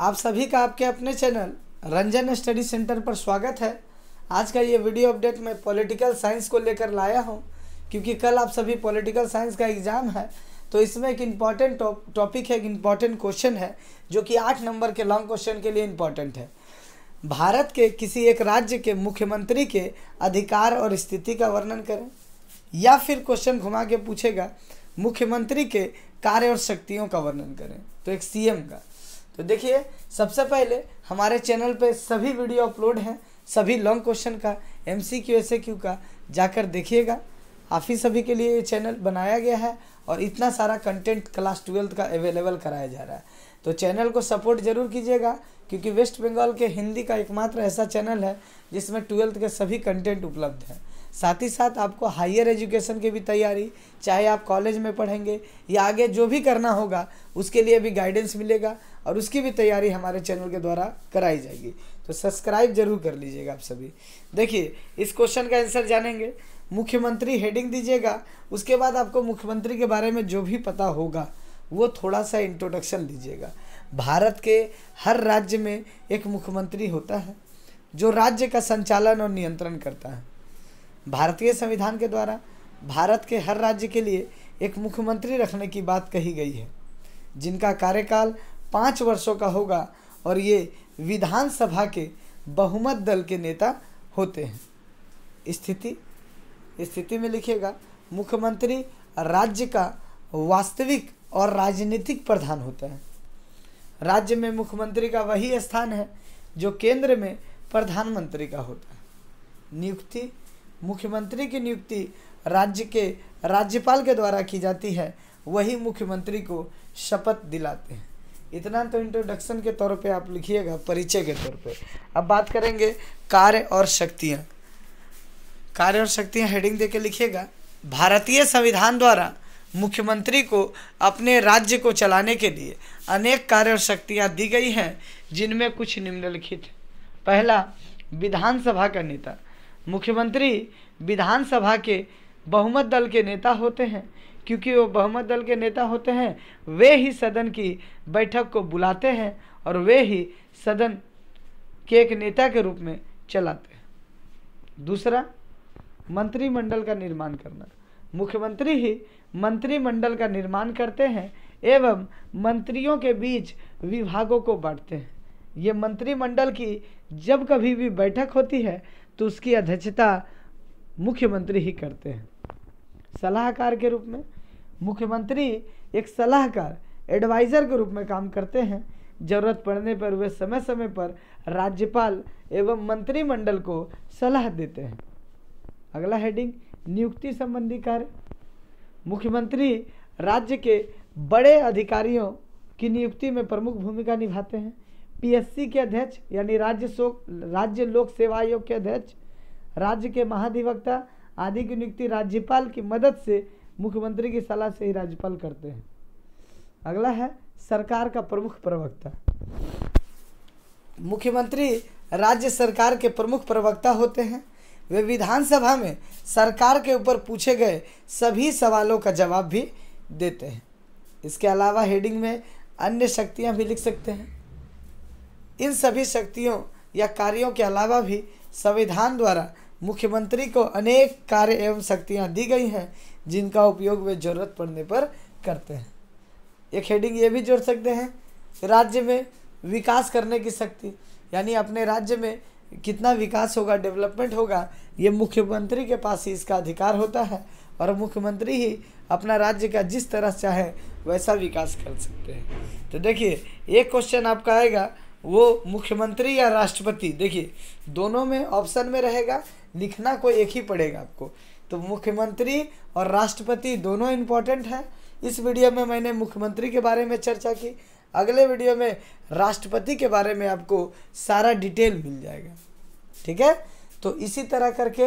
आप सभी का आपके अपने चैनल रंजन स्टडी सेंटर पर स्वागत है आज का ये वीडियो अपडेट मैं पॉलिटिकल साइंस को लेकर लाया हूँ क्योंकि कल आप सभी पॉलिटिकल साइंस का एग्ज़ाम है तो इसमें एक इम्पॉर्टेंट टॉपिक है एक इम्पॉर्टेंट क्वेश्चन है जो कि आठ नंबर के लॉन्ग क्वेश्चन के लिए इम्पॉर्टेंट है भारत के किसी एक राज्य के मुख्यमंत्री के अधिकार और स्थिति का वर्णन करें या फिर क्वेश्चन घुमा के पूछेगा मुख्यमंत्री के कार्य और शक्तियों का वर्णन करें तो एक सीएम का तो देखिए सबसे पहले हमारे चैनल पे सभी वीडियो अपलोड हैं सभी लॉन्ग क्वेश्चन का M C Q S A Q का जाकर देखिएगा आप ही सभी के लिए ये चैनल बनाया गया है और इतना सारा कंटेंट क्लास ट्वेल्थ का अवेलेबल कराया जा रहा है तो चैनल को सपोर्ट ज़रूर कीजिएगा क्योंकि वेस्ट बंगाल के हिंदी का एकमात्र ऐसा चैनल है जिसमें ट्वेल्थ के सभी कंटेंट उपलब्ध हैं साथ ही साथ आपको हायर एजुकेशन की भी तैयारी चाहे आप कॉलेज में पढ़ेंगे या आगे जो भी करना होगा उसके लिए भी गाइडेंस मिलेगा और उसकी भी तैयारी हमारे चैनल के द्वारा कराई जाएगी तो सब्सक्राइब जरूर कर लीजिएगा आप सभी देखिए इस क्वेश्चन का आंसर जानेंगे मुख्यमंत्री हेडिंग दीजिएगा उसके बाद आपको मुख्यमंत्री के बारे में जो भी पता होगा वो थोड़ा सा इंट्रोडक्शन दीजिएगा भारत के हर राज्य में एक मुख्यमंत्री होता है जो राज्य का संचालन और नियंत्रण करता है भारतीय संविधान के द्वारा भारत के हर राज्य के लिए एक मुख्यमंत्री रखने की बात कही गई है जिनका कार्यकाल पाँच वर्षों का होगा और ये विधानसभा के बहुमत दल के नेता होते हैं स्थिति स्थिति में लिखेगा मुख्यमंत्री राज्य का वास्तविक और राजनीतिक प्रधान होता है राज्य में मुख्यमंत्री का वही स्थान है जो केंद्र में प्रधानमंत्री का होता है नियुक्ति मुख्यमंत्री की नियुक्ति राज्य के राज्यपाल के द्वारा की जाती है वही मुख्यमंत्री को शपथ दिलाते हैं इतना तो इंट्रोडक्शन के तौर पे आप लिखिएगा परिचय के तौर पे अब बात करेंगे कार्य और शक्तियाँ कार्य और शक्तियाँ हेडिंग देके लिखिएगा भारतीय संविधान द्वारा मुख्यमंत्री को अपने राज्य को चलाने के लिए अनेक कार्य और शक्तियाँ दी गई हैं जिनमें कुछ निम्नलिखित पहला विधानसभा का नेता मुख्यमंत्री विधानसभा के बहुमत दल के नेता होते हैं क्योंकि वो बहुमत दल के नेता होते हैं वे ही सदन की बैठक को बुलाते हैं और वे ही सदन के एक नेता के रूप में चलाते हैं दूसरा मंत्रिमंडल का निर्माण करना मुख्यमंत्री ही मंत्रिमंडल का निर्माण करते हैं एवं मंत्रियों के बीच विभागों को बांटते हैं ये मंत्रिमंडल की जब कभी भी बैठक होती है तो उसकी अध्यक्षता मुख्यमंत्री ही करते हैं सलाहकार के रूप में मुख्यमंत्री एक सलाहकार एडवाइज़र के रूप में काम करते हैं जरूरत पड़ने पर वे समय समय पर राज्यपाल एवं मंत्रिमंडल को सलाह देते हैं अगला हेडिंग नियुक्ति संबंधी कार्य मुख्यमंत्री राज्य के बड़े अधिकारियों की नियुक्ति में प्रमुख भूमिका निभाते हैं पीएससी के अध्यक्ष यानी राज्य शोक राज्य लोक सेवा आयोग के अध्यक्ष राज्य के महाधिवक्ता आदि की नियुक्ति राज्यपाल की मदद से मुख्यमंत्री की सलाह से ही राज्यपाल करते हैं अगला है सरकार का प्रमुख प्रवक्ता मुख्यमंत्री राज्य सरकार के प्रमुख प्रवक्ता होते हैं वे विधानसभा में सरकार के ऊपर पूछे गए सभी सवालों का जवाब भी देते हैं इसके अलावा हेडिंग में अन्य शक्तियां भी लिख सकते हैं इन सभी शक्तियों या कार्यों के अलावा भी संविधान द्वारा मुख्यमंत्री को अनेक कार्य एवं शक्तियाँ दी गई हैं जिनका उपयोग वे जरूरत पड़ने पर करते हैं एक हेडिंग ये भी जोड़ सकते हैं राज्य में विकास करने की शक्ति यानी अपने राज्य में कितना विकास होगा डेवलपमेंट होगा ये मुख्यमंत्री के पास ही इसका अधिकार होता है और मुख्यमंत्री ही अपना राज्य का जिस तरह चाहे वैसा विकास कर सकते हैं तो देखिए एक क्वेश्चन आपका आएगा वो मुख्यमंत्री या राष्ट्रपति देखिए दोनों में ऑप्शन में रहेगा लिखना कोई एक ही पड़ेगा आपको तो मुख्यमंत्री और राष्ट्रपति दोनों इम्पोर्टेंट हैं इस वीडियो में मैंने मुख्यमंत्री के बारे में चर्चा की अगले वीडियो में राष्ट्रपति के बारे में आपको सारा डिटेल मिल जाएगा ठीक है तो इसी तरह करके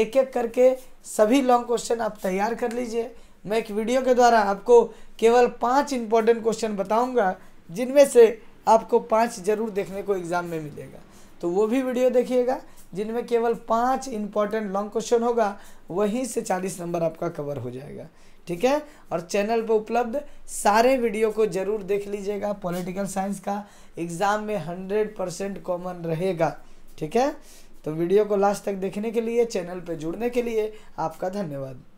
एक एक करके सभी लॉन्ग क्वेश्चन आप तैयार कर लीजिए मैं एक वीडियो के द्वारा आपको केवल पांच इंपॉर्टेंट क्वेश्चन बताऊंगा जिनमें से आपको पाँच जरूर देखने को एग्ज़ाम में मिलेगा तो वो भी वीडियो देखिएगा जिनमें केवल पाँच इंपॉर्टेंट लॉन्ग क्वेश्चन होगा वहीं से चालीस नंबर आपका कवर हो जाएगा ठीक है और चैनल पर उपलब्ध सारे वीडियो को ज़रूर देख लीजिएगा पॉलिटिकल साइंस का एग्ज़ाम में हंड्रेड परसेंट कॉमन रहेगा ठीक है तो वीडियो को लास्ट तक देखने के लिए चैनल पर जुड़ने के लिए आपका धन्यवाद